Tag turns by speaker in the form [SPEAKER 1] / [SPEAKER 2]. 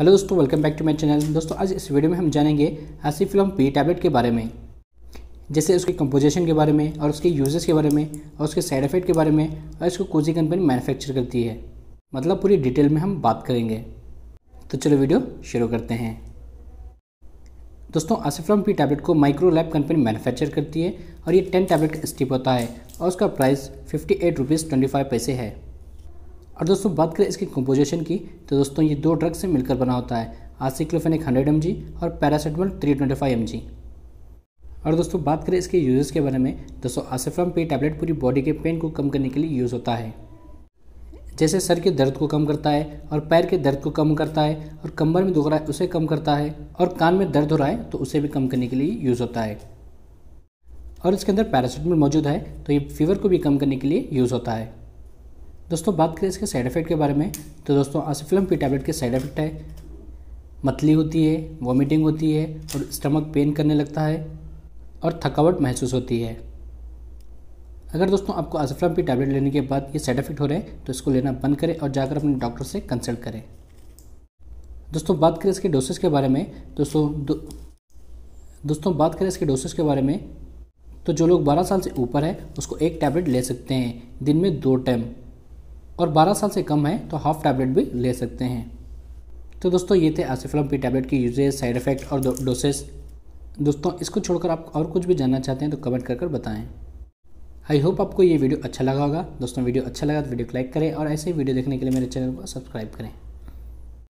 [SPEAKER 1] hello दोस्तों welcome back to my channel दोस्तों आज इस वीडियो में हम जानेंगे ऐसी फिल्म पी टैबलेट के बारे में जैसे उसके कंपोजिशन के बारे में और उसके यूजेस के बारे में और उसके साइड इफेक्ट के बारे में और इसको कोजी कंपनी मैन्युफैक्चर करती है मतलब पूरी डिटेल में हम बात करेंगे तो चलो वीडियो शुरू करते हैं दोस्तों आसिफ्रम पी टैबलेट को माइक्रो लैब कंपनी मैन्युफैक्चर करती है और ये टेन टैबलेट स्टिप होता है और उसका price fifty eight rupees twenty five पैसे है और दोस्तों बात करें इसकी कंपोजिशन की तो दोस्तों ये दो ड्रग से मिलकर बना होता है एक हंड्रेड एम और पैरासीटमोल थ्री ट्वेंटी फाइव और दोस्तों बात करें इसके यूजेस के बारे में दोस्तों आसिफ्राम पे टैबलेट पूरी बॉडी के पेन को कम करने के लिए यूज़ होता है जैसे सर के दर्द को कम करता है और पैर के दर्द को कम करता है और कंबर में दुख रहा है उसे कम करता है और कान में दर्द हो रहा है तो उसे भी कम करने के लिए यूज़ होता है और इसके अंदर पैरासीटमोल मौजूद है तो ये फीवर को भी कम करने के लिए यूज़ होता है दोस्तों बात करें इसके साइड इफेक्ट के बारे में तो दोस्तों आसिफ्लम पी टैबलेट के साइड इफेक्ट है मतली होती है वॉमिटिंग होती है और स्टमक पेन करने लगता है और थकावट महसूस होती है अगर दोस्तों आपको आसिफ्लम पी टैबलेट लेने के बाद ये साइड इफेक्ट हो रहे हैं तो इसको लेना बंद करें और जाकर अपने डॉक्टर से कंसल्ट करें दोस्तों बात करें इसके डोसेज के बारे में दोस्तों दो, दोस्तों बात करें इसके डोसेज के बारे में तो जो लोग 12 साल से ऊपर है उसको एक टैबलेट ले सकते हैं दिन में दो टाइम और 12 साल से कम है तो हाफ टैबलेट भी ले सकते हैं तो दोस्तों ये थे आसिफलम पी टैबलेट के यूजेज साइड इफेक्ट और डोसेस दोस्तों इसको छोड़कर आप और कुछ भी जानना चाहते हैं तो कमेंट कर कर बताएं आई होप आपको ये वीडियो अच्छा लगा होगा दोस्तों वीडियो अच्छा लगा तो वीडियो को लाइक करें और ऐसे वीडियो देखने के लिए मेरे चैनल को सब्सक्राइब करें